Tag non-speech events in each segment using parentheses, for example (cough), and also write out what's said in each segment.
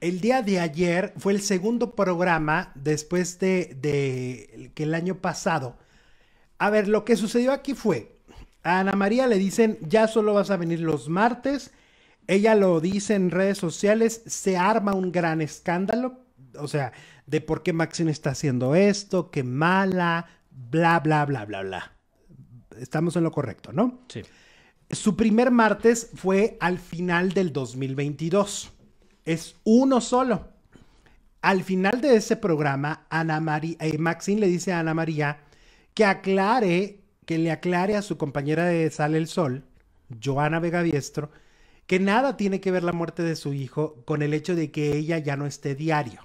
El día de ayer fue el segundo programa después de, que el año pasado. A ver, lo que sucedió aquí fue, a Ana María le dicen, ya solo vas a venir los martes. Ella lo dice en redes sociales, se arma un gran escándalo, o sea, de por qué Maxine está haciendo esto, qué mala, bla, bla, bla, bla, bla. Estamos en lo correcto, ¿no? Sí. Su primer martes fue al final del 2022 es uno solo. Al final de ese programa, Ana María, eh, Maxine le dice a Ana María que aclare, que le aclare a su compañera de Sale el Sol, Joana Vega Diestro, que nada tiene que ver la muerte de su hijo con el hecho de que ella ya no esté diario.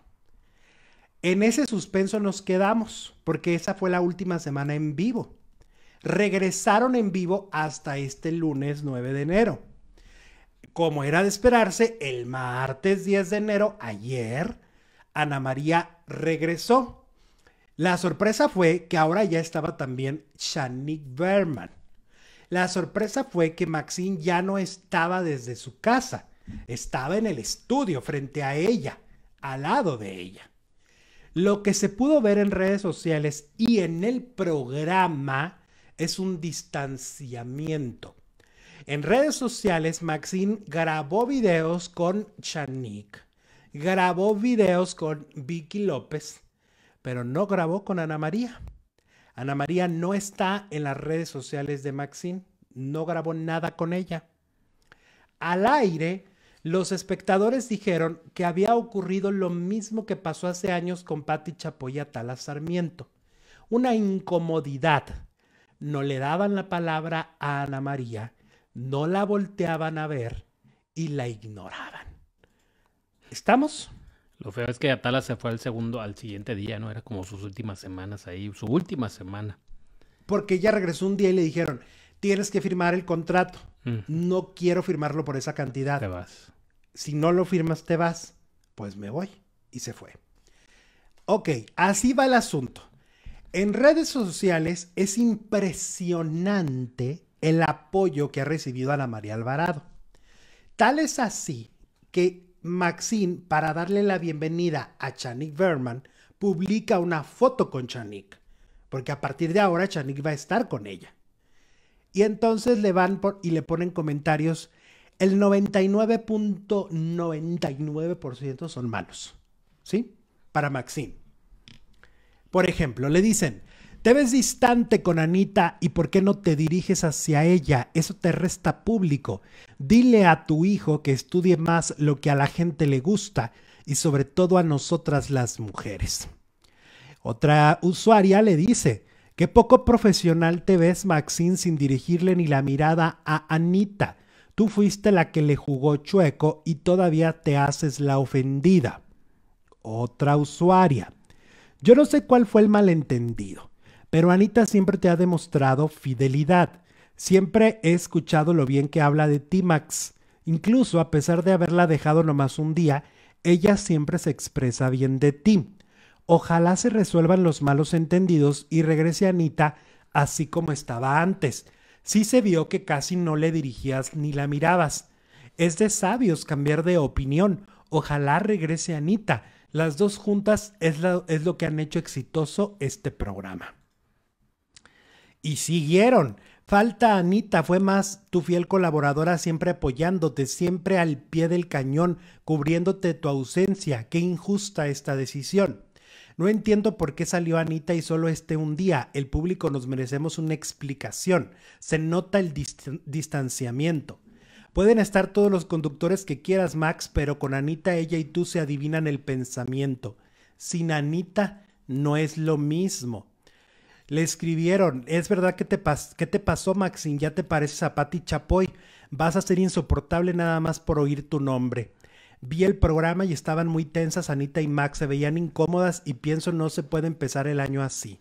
En ese suspenso nos quedamos, porque esa fue la última semana en vivo. Regresaron en vivo hasta este lunes 9 de enero como era de esperarse, el martes 10 de enero, ayer, Ana María regresó. La sorpresa fue que ahora ya estaba también Shanique Berman. La sorpresa fue que Maxine ya no estaba desde su casa, estaba en el estudio frente a ella, al lado de ella. Lo que se pudo ver en redes sociales y en el programa es un distanciamiento en redes sociales, Maxine grabó videos con Chanik, grabó videos con Vicky López, pero no grabó con Ana María. Ana María no está en las redes sociales de Maxine, no grabó nada con ella. Al aire, los espectadores dijeron que había ocurrido lo mismo que pasó hace años con Patti Chapoya Tala Sarmiento. Una incomodidad. No le daban la palabra a Ana María no la volteaban a ver y la ignoraban. ¿Estamos? Lo feo es que Atala se fue al segundo, al siguiente día, ¿no? Era como sus últimas semanas ahí, su última semana. Porque ella regresó un día y le dijeron, tienes que firmar el contrato. Mm. No quiero firmarlo por esa cantidad. Te vas. Si no lo firmas, te vas. Pues me voy. Y se fue. Ok, así va el asunto. En redes sociales es impresionante el apoyo que ha recibido Ana María Alvarado. Tal es así que Maxine, para darle la bienvenida a Chanik Berman, publica una foto con Chanik, porque a partir de ahora Chanik va a estar con ella. Y entonces le van por, y le ponen comentarios, el 99.99% son malos, ¿sí? Para Maxine. Por ejemplo, le dicen, te ves distante con Anita y por qué no te diriges hacia ella, eso te resta público. Dile a tu hijo que estudie más lo que a la gente le gusta y sobre todo a nosotras las mujeres. Otra usuaria le dice, qué poco profesional te ves Maxine sin dirigirle ni la mirada a Anita. Tú fuiste la que le jugó chueco y todavía te haces la ofendida. Otra usuaria. Yo no sé cuál fue el malentendido pero Anita siempre te ha demostrado fidelidad. Siempre he escuchado lo bien que habla de ti, Max. Incluso a pesar de haberla dejado nomás un día, ella siempre se expresa bien de ti. Ojalá se resuelvan los malos entendidos y regrese Anita así como estaba antes. Sí se vio que casi no le dirigías ni la mirabas. Es de sabios cambiar de opinión. Ojalá regrese Anita. Las dos juntas es, es lo que han hecho exitoso este programa. Y siguieron. Falta Anita fue más tu fiel colaboradora, siempre apoyándote, siempre al pie del cañón, cubriéndote tu ausencia. Qué injusta esta decisión. No entiendo por qué salió Anita y solo este un día. El público nos merecemos una explicación. Se nota el distanciamiento. Pueden estar todos los conductores que quieras, Max, pero con Anita ella y tú se adivinan el pensamiento. Sin Anita no es lo mismo. Le escribieron, es verdad que te, ¿qué te pasó, Maxine, ya te pareces a Patti Chapoy, vas a ser insoportable nada más por oír tu nombre. Vi el programa y estaban muy tensas Anita y Max, se veían incómodas y pienso no se puede empezar el año así.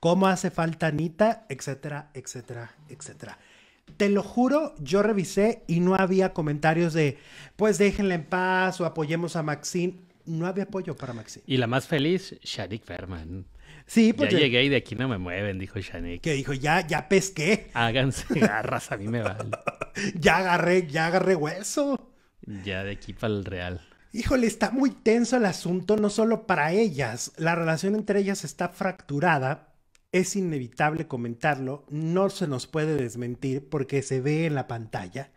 ¿Cómo hace falta Anita? Etcétera, etcétera, etcétera. Te lo juro, yo revisé y no había comentarios de, pues déjenla en paz o apoyemos a Maxine. No había apoyo para Maxine. Y la más feliz, Sharik Ferman. Sí, porque... Ya llegué y de aquí no me mueven, dijo Shanique. Que dijo, ya, ya pesqué. Háganse garras, (laughs) a mí me vale. (laughs) ya agarré, ya agarré hueso. Ya de aquí para el real. Híjole, está muy tenso el asunto, no solo para ellas. La relación entre ellas está fracturada. Es inevitable comentarlo, no se nos puede desmentir porque se ve en la pantalla.